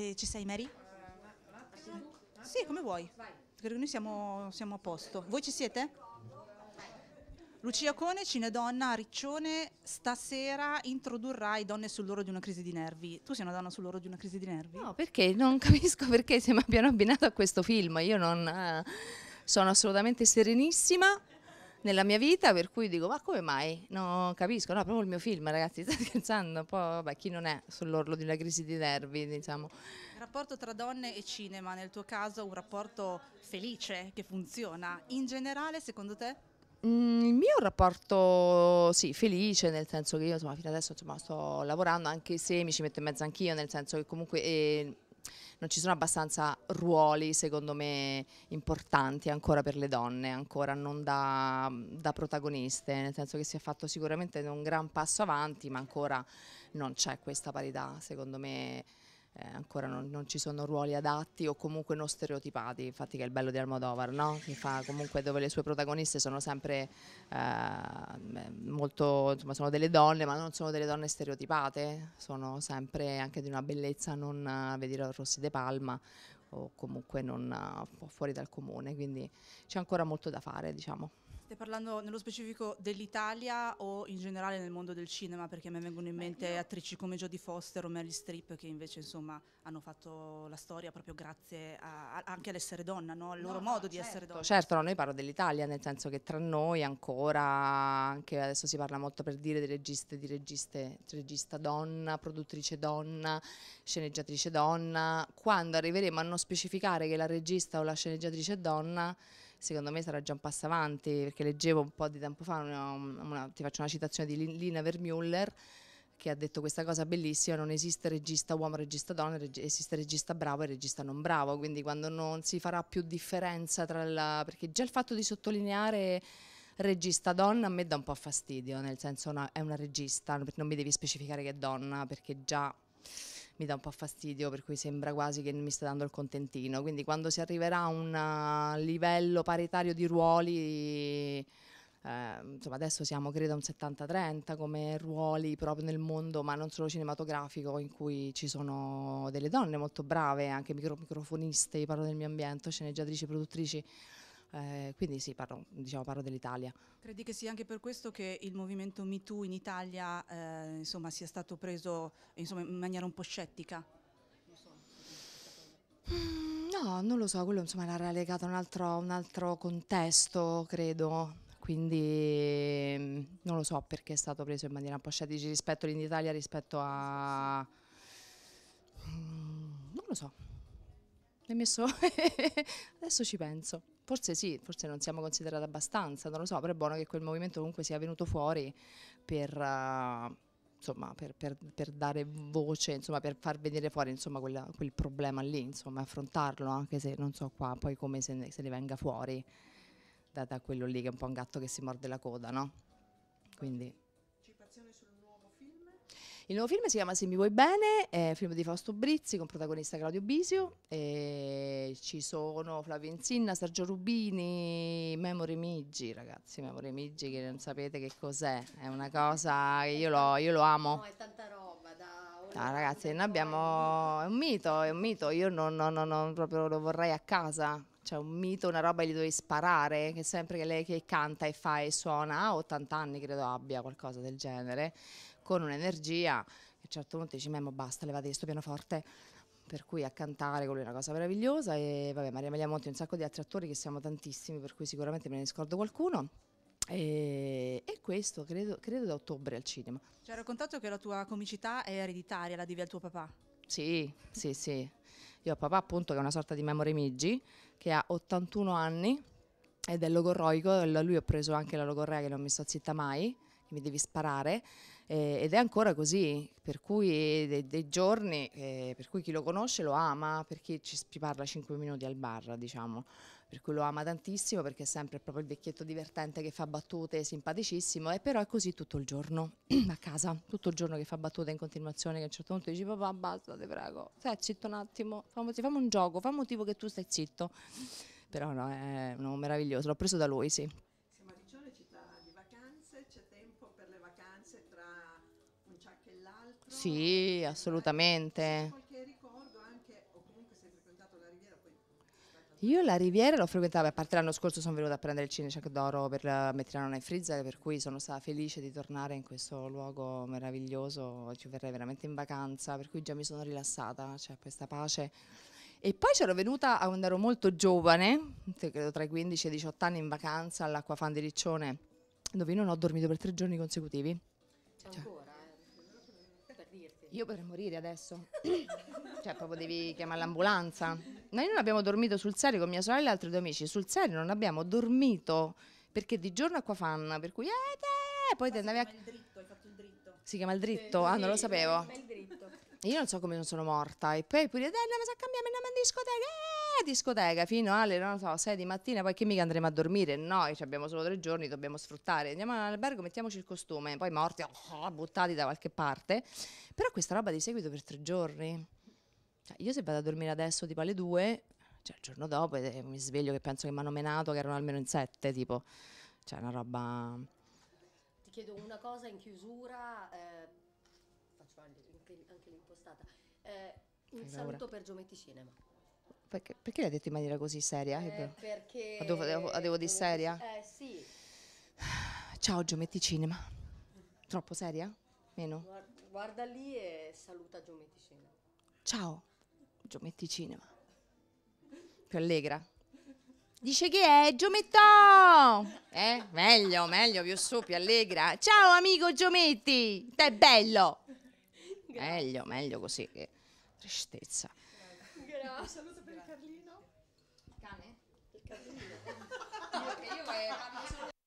Eh, ci sei Mary? Sì, come vuoi. Perché noi siamo, siamo a posto. Voi ci siete? Lucia Cone, Cinedonna, Riccione, stasera introdurrai donne sull'oro di una crisi di nervi. Tu sei una donna sull'oro di una crisi di nervi? No, perché? Non capisco perché se mi abbiano abbinato a questo film. Io non... Eh, sono assolutamente serenissima nella mia vita, per cui dico ma come mai? Non capisco, no, proprio il mio film ragazzi, sta scherzando, poi vabbè, chi non è sull'orlo di una crisi di nervi diciamo. Il rapporto tra donne e cinema, nel tuo caso un rapporto felice che funziona, in generale secondo te? Mm, il mio rapporto, sì, felice, nel senso che io insomma, fino adesso insomma, sto lavorando, anche se mi ci metto in mezzo anch'io, nel senso che comunque... Eh, non ci sono abbastanza ruoli, secondo me, importanti ancora per le donne, ancora non da, da protagoniste, nel senso che si è fatto sicuramente un gran passo avanti, ma ancora non c'è questa parità, secondo me, eh, ancora non, non, ci sono ruoli adatti o comunque non stereotipati, infatti che è il bello di Almodovar, no? che fa comunque dove le sue protagoniste sono sempre eh, molto, insomma sono delle donne, ma non sono delle donne stereotipate, sono sempre anche di una bellezza non, eh, vedi Rossi De Palma, o comunque non, eh, fuori dal comune, quindi c'è ancora molto da fare diciamo. Stai parlando nello specifico dell'Italia o in generale nel mondo del cinema? Perché a me vengono in Beh, mente io... attrici come Jodie Foster o Mary Streep che invece insomma hanno fatto la storia proprio grazie a, a, anche all'essere donna, no? al loro no, modo no, di certo, essere donna. Certo, no, noi parlo dell'Italia nel senso che tra noi ancora, anche adesso si parla molto per dire di registe, di registe, regista donna, produttrice donna, sceneggiatrice donna, quando arriveremo a non specificare che la regista o la sceneggiatrice è donna secondo me sarà già un passo avanti, perché leggevo un po' di tempo fa, una, una, ti faccio una citazione di Lina Vermuller, che ha detto questa cosa bellissima, non esiste regista uomo, regista donna, reg- esiste regista bravo e regista non bravo, quindi quando non si farà più differenza tra la... perché già il fatto di sottolineare regista donna a me dà un po' fastidio, nel senso una, è una regista, non mi devi specificare che è donna perché già mi dà un po' fastidio, per cui sembra quasi che mi stia dando il contentino. Quindi quando si arriverà a un eh, livello paritario di ruoli, eh, insomma adesso siamo credo a un 70-30 come ruoli proprio nel mondo, ma non solo cinematografico, in cui ci sono delle donne molto brave, anche micro microfoniste, parlo del mio ambiente, sceneggiatrici, produttrici eh, quindi sì, parlo, diciamo, parlo dell'Italia. Credi che sia anche per questo che il movimento MeToo in Italia eh, insomma, sia stato preso insomma, in maniera un po' scettica? Mm, no, non lo so, quello insomma, era legato a un altro, un altro contesto, credo quindi mm, non lo so perché è stato preso in maniera un po' scettica rispetto all'Italia, rispetto a... Mm, non lo so, l'hai messo... adesso ci penso forse sì, forse non siamo considerati abbastanza, non lo so, però è buono che quel movimento comunque sia venuto fuori per... Uh, insomma, per, per, per, dare voce, insomma, per far venire fuori insomma, quella, quel problema lì, insomma, affrontarlo, anche se non so qua poi come se ne, se ne venga fuori da, da, quello lì che è un po' un gatto che si morde la coda, no? Quindi dichiarazione sul nuovo film? Il nuovo film si chiama Se mi vuoi bene, è un film di Fausto Brizzi con protagonista Claudio Bisio, ci sono Flavio Insinna, Sergio Rubini, Memore Miggi, ragazzi, Memore Miggi che non sapete che cos'è, è una cosa che io lo, io lo amo. No, è tanta roba, da No, ah, ragazzi, noi abbiamo. È un mito, è un mito. Io non, non, non, non proprio lo vorrei a casa cioè un mito, una roba gli dovevi sparare, che sempre che lei che canta e fa e suona, a 80 anni credo abbia qualcosa del genere, con un'energia che a un certo punto dici Memo basta, levate questo pianoforte, per cui a cantare con lui è una cosa meravigliosa e vabbè Maria Maria Monti e un sacco di altri attori che siamo tantissimi, per cui sicuramente me ne scordo qualcuno. E, e, questo credo, credo, da ottobre al cinema. Ci hai raccontato che la tua comicità è ereditaria, la devi al tuo papà? Sì, sì, sì. Io ho papà appunto che è una sorta di Memore Miggi, che ha 81 anni ed è logorroico, lui ho preso anche la logorrea che non mi sto zitta mai, che mi devi sparare eh, ed è ancora così, per cui eh, dei, dei giorni, eh, per cui chi lo conosce lo ama, perché ci, parla 5 minuti al bar, diciamo, per cui lo ama tantissimo perché è sempre proprio il vecchietto divertente che fa battute, simpaticissimo, e però è così tutto il giorno a casa, tutto il giorno che fa battute in continuazione, che a un certo punto dici papà basta, ti prego, stai zitto un attimo, fammi, fammi un gioco, fammi un motivo che tu stai zitto. Però no, è no, meraviglioso, l'ho preso da lui, sì. altro? Sì, assolutamente. Qualche ricordo anche, o comunque se frequentato la Riviera Io la Riviera l'ho frequentata, a parte l'anno scorso sono venuta a prendere il Cineciac d'Oro per metterlo nel freezer, per cui sono stata felice di tornare in questo luogo meraviglioso, ci verrei veramente in vacanza, per cui già mi sono rilassata, c'è cioè questa pace. E poi c'ero venuta quando ero molto giovane, credo tra i 15 e i 18 anni, in vacanza all'Acquafan di Riccione, dove io non ho dormito per tre giorni consecutivi. Cioè, io potrei morire adesso. cioè, proprio devi chiamare l'ambulanza. Noi non abbiamo dormito sul serio con mia sorella e altri due amici. Sul serio non abbiamo dormito perché di giorno acqua fanno, per cui eh, te! poi ti andavi a... Si chiama il dritto? Ah, non lo sapevo. Il dritto. Io non so come non sono morta. E poi pure, dai, andiamo a cambiare, andiamo in discoteca, eh, discoteca, fino alle, non so, 6 di mattina, poi che mica andremo a dormire? Noi cioè abbiamo solo tre giorni, dobbiamo sfruttare. Andiamo all'albergo, mettiamoci il costume, poi morti, oh, buttati da qualche parte. Però questa roba di seguito per tre giorni. Cioè, io se vado a dormire adesso tipo alle 2, cioè il giorno dopo eh, mi sveglio che penso che mi hanno menato, che erano almeno in 7, tipo. Cioè una roba... Ti chiedo una cosa in chiusura... Eh stata. Eh, un Fai saluto paura. per Giometti Cinema. Perché, perché l'hai detto in maniera così seria? Eh, eh perché... la devo dire seria? Eh sì. Ciao Giometti Cinema. Troppo seria? Meno? Guarda, lì e saluta Giometti Cinema. Ciao Giometti Cinema. Più allegra. Dice che è Giometto! Eh, meglio, meglio, più su, più allegra. Ciao amico Giometti, te bello! Meglio, meglio così che tristezza. Grazie. Un saluto per il Carlino. Il Cane? Il Carlino. no, okay, io